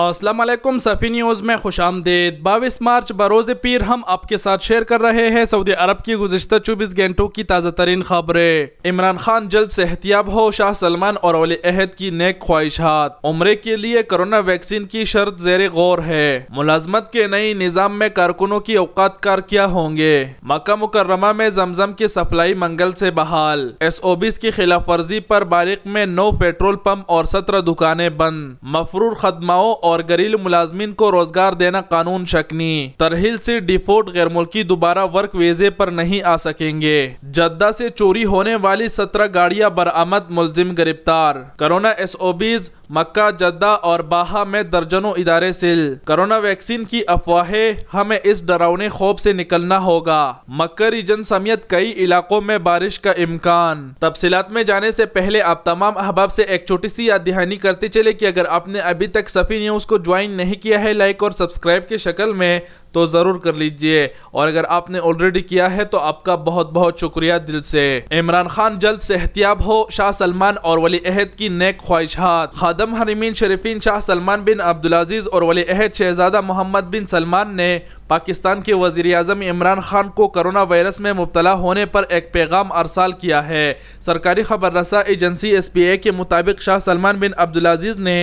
Aslam सफ़ी news में खुश आमदेद बाईस मार्च बरोज़ पीर हम आपके साथ शेयर कर रहे हैं सऊदी अरब की गुजशत चौबीस घंटों की ताज़ा तरीन खबरें इमरान खान जल्द सेहतियाब हो शाह सलमान और वली अहद की नेक ख्वाहिशात उम्र के लिए कोरोना वैक्सीन की शर्त जेर गौर है मुलाजमत के नए निज़ाम में कारकुनों की अवकात कार क्या होंगे मक्का मुकर्रमा में जमजम की सप्लाई मंगल से बहाल एस ओ बीस की खिलाफ वर्जी पर बारिक में नौ पेट्रोल पंप और सत्रह दुकानें बंद मफरूर खदमाओं और घरेलू मुलाजमीन को रोजगार देना कानून शकनी तरहिल से डिफोर्ट गैर मुल्की दोबारा वर्क वेजे पर नहीं आ सकेंगे जद्दा से चोरी होने वाली सत्रह गाड़ियां बरामद मुलजिम गिरफ्तार करोना एस ओ बीज मक्का जद्दा और बाहा में दर्जनों इदारे सिल करोना वैक्सीन की अफवाहें हमें इस डरावने खौफ से निकलना होगा मक्का रीजन समेत कई इलाकों में बारिश का इम्कान तफसीत में जाने से पहले आप तमाम अहबाब से एक छोटी सी याद दहानी करते चले कि अगर आपने अभी तक सफी न्यूज उसको ज्वाइन नहीं किया है लाइक और सब्सक्राइब के शक्ल में तो ज़रूर कर लीजिए और अगर आपने ऑलरेडी किया है तो आपका बहुत बहुत शुक्रिया दिल से इमरान खान जल्द सेहतियाब हो शाह सलमान और वली अहद की नेक ख्वाहिशात खादम हरिमीन शरीफिन शाह सलमान बिन अब्दुल अजीज और वली अहद शहजादा मोहम्मद बिन सलमान ने पाकिस्तान के वजीर अजम इमरान खान को कोरोना वायरस में मुबतला होने पर एक पैगाम अरसाल किया है सरकारी खबर रसा एजेंसी एस पी ए के मुताबिक शाह सलमान बिन अजीज़ ने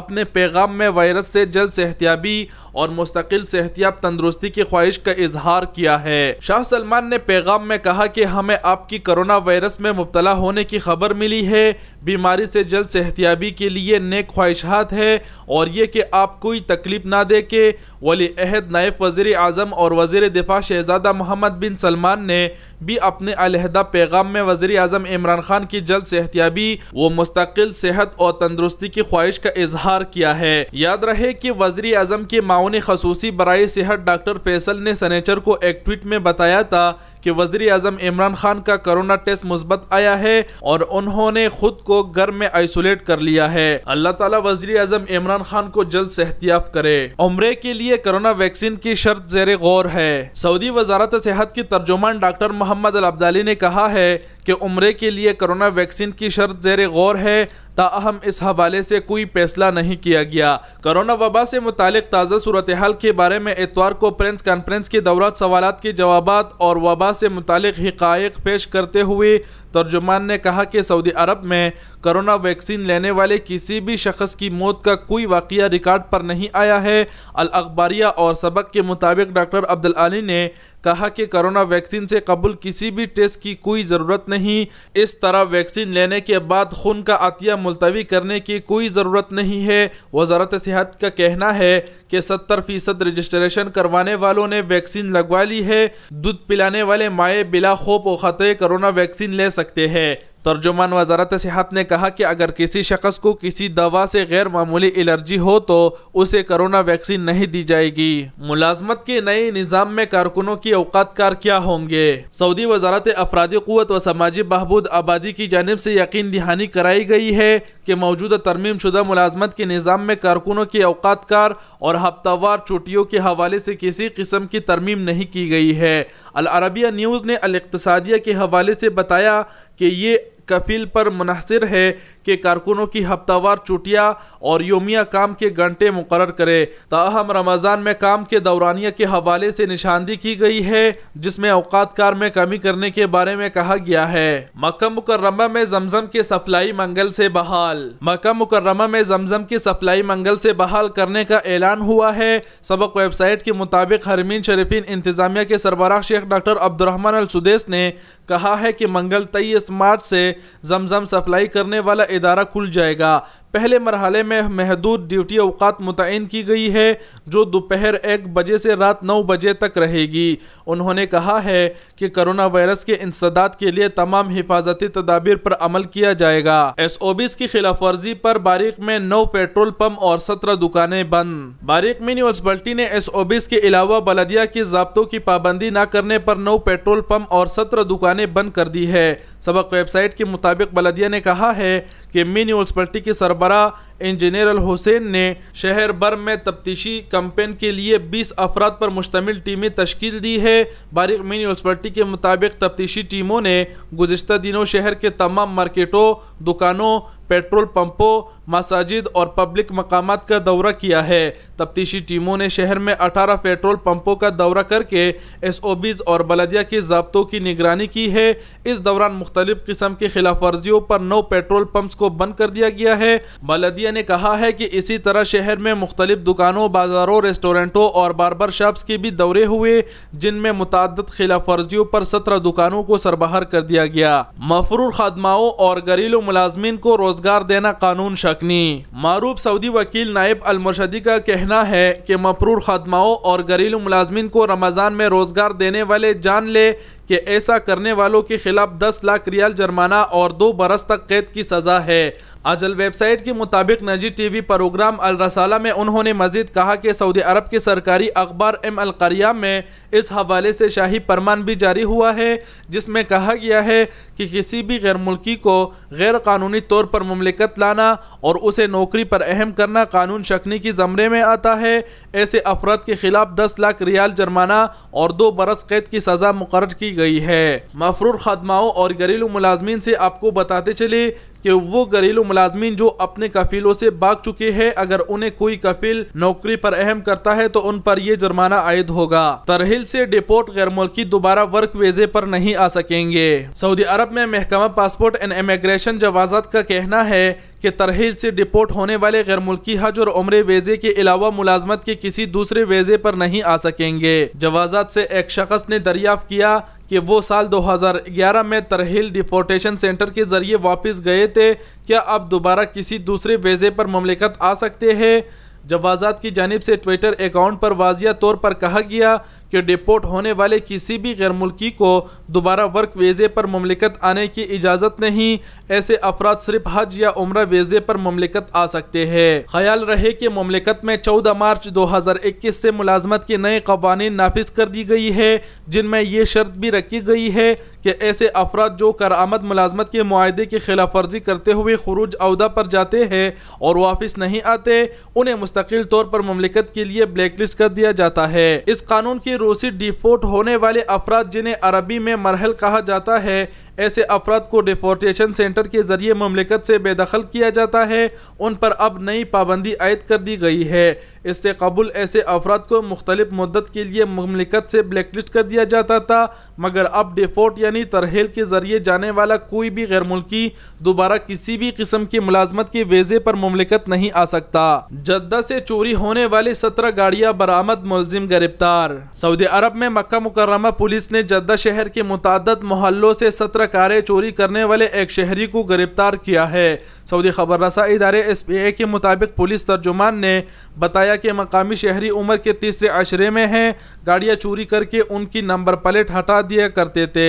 अपने पैगाम में वायरस से जल्द सेहतियाबी और मुस्तकिल सेहतियाब तंदरुस्ती की ख्वाहिश का इजहार किया है शाह सलमान ने पैगाम में कहा कि हमें आपकी कोरोना वायरस में मुबतला होने की खबर मिली है बीमारी से जल्द सेहतियाबी के लिए नेक ख्वाहिशात है और ये कि आप कोई तकलीफ ना दे के वली अहद नायब वजीर अजम और वजीर दिफा शहजादा मोहम्मद बिन सलमान ने भी अपने अलहदा पैगाम में वजी अजम इमरान खान की जल्द सेहतियाबी व मुस्तकिल सेहत और तंदरुस्ती की ख्वाहिश का इजहार किया है याद रहे की वजी अजम के माउन खसूसी बरए सेहत डॉक्टर फैसल ने सनेचर को एक ट्वीट में बताया था कि वजीर अजम इमरान खान का कोरोना टेस्ट मुस्बत आया है और उन्होंने खुद को घर में आइसोलेट कर लिया है अल्लाह ताला वजीर अजम इमरान खान को जल्द सेहतियाब करे उमरे के लिए कोरोना वैक्सीन की शर्त जेर गौर है सऊदी वजारत सेहत की तर्जुमान डॉक्टर मोहम्मद अल अब्दाली ने कहा है कि उम्र के लिए कोरोना वैक्सीन की शर्त जेर गौर है ताहम इस हवाले से कोई फैसला नहीं किया गया कोरोना वबा से मुतल ताज़ा सूरत हाल के बारे में इतवार को प्रेस कॉन्फ्रेंस के दौरान सवाल के जवाब और वबा से मुतल हक़ पेश करते हुए तर्जुमान ने कहा कि सऊदी अरब में कोरोना वैक्सीन लेने वाले किसी भी शख्स की मौत का कोई वाक़ रिकॉर्ड पर नहीं आया है अल अखबारिया और सबक के मुताबिक डॉक्टर अब्दुल अली ने कहा कि कोरोना वैक्सीन से कबुल किसी भी टेस्ट की कोई ज़रूरत नहीं इस तरह वैक्सीन लेने के बाद खून का अतिया मुलतवी करने की कोई ज़रूरत नहीं है वजारत सेहत का कहना है कि सत्तर फ़ीसद रजिस्ट्रेशन करवाने वालों ने वैक्सीन लगवा ली है दूध पिलाने वाले माए बिला खोप व ख़तरे कोरोना वैक्सीन ले सकते सकते हैं तर्जुमान वजारत सेहत ने कहा कि अगर किसी शख्स को किसी दवा से गैर मामूली एलर्जी हो तो उसे करोना वैक्सीन नहीं दी जाएगी मुलाजमत के नए निज़ाम में कारकुनों की अवकात कार क्या होंगे सऊदी वजारत अफराधी क़वत व समाजी बहबूद आबादी की जानब से यकीन दहानी कराई गई है कि मौजूदा तरमीम शुदा मुलाजमत के निज़ाम में कारकुनों की अवकात कार और हफ्तावार छुट्टियों के हवाले से किसी किस्म की तरमीम नहीं की गई है अलरबिया न्यूज़ ने अलकतसादिया के हवाले से बताया कि ये कफिल पर मुनहसर है कि कारकुनों की हफ्तावार चुटिया और योमिया काम के घंटे मुकर करे ताहम रमज़ान में काम के दौरानिया के हवाले से निशानदी की गई है जिसमें अवकात कार में कमी करने के बारे में कहा गया है मक्का मुकर्रमा में जमजम की सप्लाई मंगल से बहाल मक्का मुकर्रमा में जमजम की सप्लाई मंगल से बहाल करने का ऐलान हुआ है सबक वेबसाइट के मुताबिक हरमीन शरीफिन इंतजामिया के सरबराह शेख डॉक्टर अब्दुलरहमान अलसुदेस ने कहा है कि मंगल तेईस मार्च से जमजम सप्लाई करने वाला इदारा खुल जाएगा पहले मरहले में महदूद ड्यूटी अवकात मुतन की गई है जो दोपहर एक बजे से रात नौ बजे तक रहेगी उन्होंने कहा है कि कोरोना वायरस के इंसदात के लिए तमाम हिफाजती तदाबीर पर अमल किया जाएगा एस ओ बीस की खिलाफ वर्जी पर बारीक में नौ पेट्रोल पम्प और सत्रह दुकानें बंद बारीक में म्यूनसिपल्टी ने एस ओ बीस के अलावा बलदिया के जब्तों की पाबंदी न करने पर नौ पेट्रोल पम्प और सत्रह दुकानें बंद कर दी है सबक वेबसाइट के मुताबिक बलदिया ने कहा है कि मिनी म्यूनसिपलिटी के सरबरा इंजीनियर हुसैन ने शहर भर में तफ्तीशी कंपेन के लिए 20 अफराद पर मुश्तमिल टीमें तश्कील दी है बारिक म्यूनसपल्टी के मुताबिक तफ्तीशी टीमों ने गुजशत दिनों शहर के तमाम मार्केटों दुकानों पेट्रोल पंपों मसाजिद और पब्लिक मकाम का दौरा किया है तफ्तीशी टीमों ने शहर में 18 पेट्रोल पंपों का दौरा करके एस ओ बीज और बलदिया के जब्तों की निगरानी की है इस दौरान मुख्तलिफ किस्म की खिलाफ वर्जियों पर नौ पेट्रोल पंप्स को बंद कर दिया गया है बलदिया मीडिया ने कहा है कि इसी तरह शहर में मुख्तलिफ दुकानों बाजारों रेस्टोरेंटों और बारबर शॉप्स के भी दौरे हुए जिनमें मुतद खिलाफ वर्जियों पर सत्रह दुकानों को सरबहर कर दिया गया मफरूर खदमाओं और घरेलू मुलाजमीन को रोजगार देना कानून शकनी मारूफ सऊदी वकील नायब अलमरशदी का कहना है की मफरूर खदमाओं और घरेलू मुलाजमीन को रमज़ान में रोजगार देने वाले जान ले कि ऐसा करने वालों के खिलाफ 10 लाख रियाल जुर्माना और दो बरस तक कैद की सजा है अजल वेबसाइट के मुताबिक नजी टीवी प्रोग्राम अल रसाला में उन्होंने मजीद कहा कि सऊदी अरब के सरकारी अखबार एम अल करिया में इस हवाले से शाही फरमान भी जारी हुआ है जिसमें कहा गया है कि किसी भी गैर मुल्की को गैर कानूनी तौर पर ममलिकत लाना और उसे नौकरी पर अहम करना कानून शक्नी की ज़मरे में आता है ऐसे अफराद के खिलाफ दस लाख रियाल जुर्माना और दो बरस कैद की सज़ा मुकर की गई है मफरूर खदमाओं और घरेलू मुलाजमीन से आपको बताते चले कि वो घरेलू मुलाजमीन जो अपने कफीलों से भाग चुके हैं अगर उन्हें कोई कफील नौकरी पर अहम करता है तो उन पर ये जुर्माना आयद होगा तरहिल से डिपोर्ट गैर मुल्की दोबारा वर्क वीजे पर नहीं आ सकेंगे सऊदी अरब में महकमा पासपोर्ट एंड इमिग्रेशन जवाजात का कहना है के तरहील से डिपोर्ट होने वाले गैर मुल्की हज और उम्र वेजे के अलावा मुलाजमत के किसी दूसरे वेजे पर नहीं आ सकेंगे जवाजात से एक शख्स ने दरियाफ्त किया कि वो साल 2011 में तरहील डिपोर्टेशन सेंटर के जरिए वापस गए थे क्या अब दोबारा किसी दूसरे वेजे पर ममलिकत आ सकते हैं जब आज़ाद की जानब से ट्विटर अकाउंट पर वाजिया तौर पर कहा गया कि डिपोर्ट होने वाले किसी भी गैर मुल्की को दोबारा वर्क वीज़े पर ममलिकत आने की इजाज़त नहीं ऐसे अफराद सिर्फ हज या उम्र वीज़े पर ममलिकत आ सकते हैं ख्याल रहे कि ममलिकत में चौदह मार्च दो हज़ार इक्कीस से मुलाजमत के नए कवानी नाफिज कर दी गई है जिनमें यह शर्त भी रखी गई है कि ऐसे अफराद जो करामद मुलाजमत के माहे की खिलाफ वर्जी करते हुए खरूज अहदा पर जाते हैं और वापस नहीं आते उन्हें मुस्तकिल तौर पर ममलिकत के लिए ब्लैक लिस्ट कर दिया जाता है इस कानून की रूसी डिफोर्ट होने वाले अफराद जिन्हें अरबी में मरहल कहा जाता है ऐसे अफराद को डिफोर्टेशन सेंटर के जरिए ममलिकत से बेदखल किया जाता है उन पर अब नई पाबंदी आयद कर दी गई है इससे कबुल ऐसे अफराद को मुख्तलिफ मदत के लिए ममलिकत से ब्लैक लिस्ट कर दिया जाता था मगर अब डिफोर्ट यानी तरहेल के जरिए जाने वाला कोई भी गैर मुल्की दोबारा किसी भी किस्म की मुलाजमत के वेजे पर ममलिकत नहीं आ सकता जद्दा से चोरी होने वाली सत्रह गाड़ियां बरामद मुलजिम गिरफ्तार सऊदी अरब में मक्का मुकर्रमा पुलिस ने जद्दा शहर के मुताद मोहल्लों से सत्रह कारें चोरी करने वाले एक शहरी को गिरफ्तार किया है सऊदी खबर रसा इदारे एस पी ए के मुताबिक पुलिस तर्जुमान ने बताया कि मकामी शहरी उम्र के तीसरे अशरे में हैं गाड़ियाँ चोरी करके उनकी नंबर प्लेट हटा दिया करते थे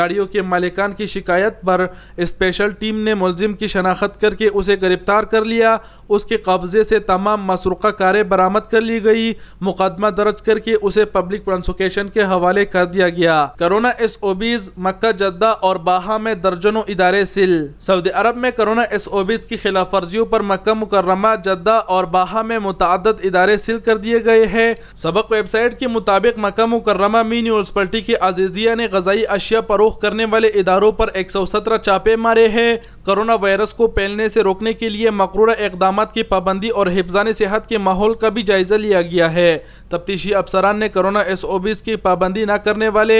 गाड़ियों के मालिकान की शिकायत पर स्पेशल टीम ने मुलजिम की शनाख्त करके उसे गिरफ्तार कर लिया उसके कब्जे से तमाम मासरुका कारें बरामद कर ली गई मुकदमा दर्ज करके उसे पब्लिक ट्रांसफोकेशन के हवाले कर दिया गया करोना एस ओबीज मक्का जद्दा और बाहा में दर्जनों इदारे सिल सऊदी अरब में करोना एस ओबीज की खिलाफ वर्जियों पर मक्का मुकर्रमा जद्दा और बाहा में मुतद इदारे सिल कर दिए गए हैं सबक वेबसाइट के मुताबिक मक्का मुकर्रमा मी म्यूनसिपलिटी की अजीजिया ने गजाई अशिया फरोख करने वाले इदारों पर एक सौ सत्रह छापे मारे हैं कोरोना वायरस को फैलने से रोकने के लिए मकरूर इकदाम की पाबंदी और हिफजान सेहत के माहौल का भी जायजा लिया गया है तफ्तीशी अफसरान ने कोरोना एस ओ की पाबंदी न करने वाले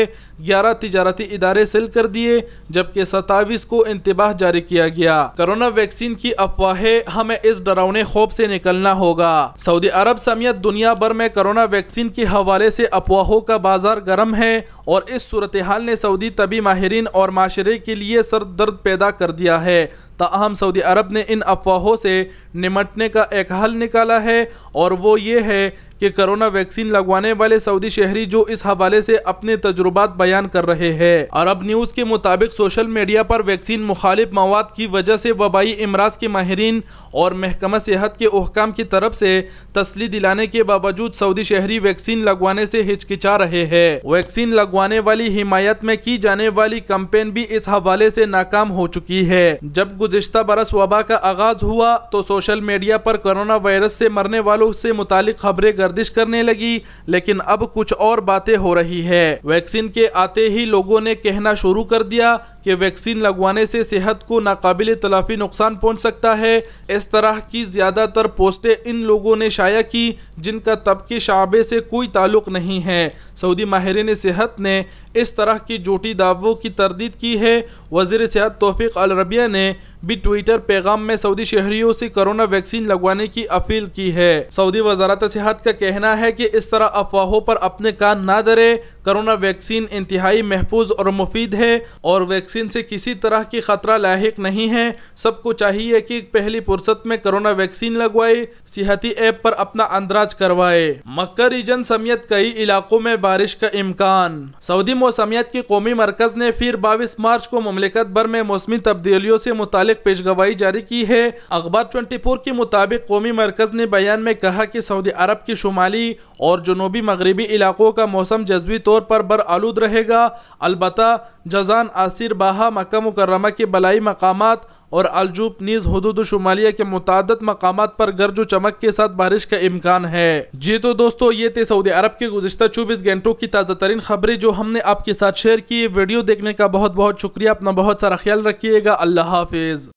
ग्यारह तजारती इदारे सील कर दिए जबकि सताईस को इंतबाह जारी किया गया कोरोना वैक्सीन की अफवाहें हमें इस डरावने खौफ से निकलना होगा सऊदी अरब समेत दुनिया भर में कोरोना वैक्सीन के हवाले से अफवाहों का बाजार गर्म है और इस सूरत हाल ने सऊदी तबी माहरीन और माशरे के लिए सर दर्द पैदा कर दिया है ताहम सऊदी अरब ने इन अफवाहों से निमटने का एक हल निकाला है और वो ये है कि कोरोना वैक्सीन लगवाने वाले सऊदी शहरी जो इस हवाले से अपने तजुर्बात बयान कर रहे हैं अरब न्यूज के मुताबिक सोशल मीडिया पर वैक्सीन मुखालिफ मवाद की वजह से वबाई अमराज के माहरीन और महकमा सेहत के अहकाम की तरफ से तसली दिलाने के बावजूद सऊदी शहरी वैक्सीन लगवाने से हिचकिचा रहे हैं वैक्सीन लगवाने वाली हिमायत में की जाने वाली कंपेन भी इस हवाले से नाकाम हो चुकी है जब गुजशत बरस वबा का आगाज हुआ तो सोशल मीडिया पर कोरोना वायरस से मरने वालों से मुतालिक खबरें गर्दिश करने लगी लेकिन अब कुछ और बातें हो रही है वैक्सीन के आते ही लोगों ने कहना शुरू कर दिया कि वैक्सीन लगवाने से सेहत को नाकाबिल तलाफी नुकसान पहुंच सकता है इस तरह की ज़्यादातर पोस्टें इन लोगों ने शाया की जिनका तबके शाबे से कोई ताल्लुक नहीं है सऊदी माहरीन सेहत ने इस तरह की जोटी दावों की तरदीद की है वजीर सेहत तोफ़ी अलरबिया ने भी ट्विटर पैगाम में सऊदी शहरियों से कोरोना वैक्सीन लगवाने की अपील की है सऊदी वजारत सेहत का कहना है कि इस तरह अफवाहों पर अपने कान ना धरे करोना वैक्सीन इंतहाई महफूज और मुफीद है और वैक्सीन से किसी तरह की खतरा लाक नहीं है सबको चाहिए कि पहली फुर्सत में करोना वैक्सीन लगवाए सेहती ऐप पर अपना अंदराज करवाए मक्का रीजन समेत कई इलाकों में बारिश का इम्कान सऊदी मौसमियात के कौमी मरकज ने फिर बाईस मार्च को ममलिकत भर में मौसमी तब्दीलियों से मुतल पेशगवाही जारी की है अखबार ट्वेंटी फोर के मुताबिक कौमी मरकज ने बयान में कहा कि सऊदी अरब के शुमाली और जनूबी मगरबी इलाकों का मौसम जजवी तौर तौर पर बर आलूद रहेगा अलबत् जजान आसिर बहा मक्का मुकरमा के बलाई मकाम और अलजूब नीज हदूद शुमालिया के मुतद मकाम पर गर्ज चमक के साथ बारिश का इम्कान है जी तो दोस्तों ये थे सऊदी अरब के गुजशत चौबीस घंटों की ताज़ा तरीन खबरें जो हमने आपके साथ शेयर की वीडियो देखने का बहुत बहुत शुक्रिया अपना बहुत सारा ख्याल रखिएगा अल्लाह हाफिज़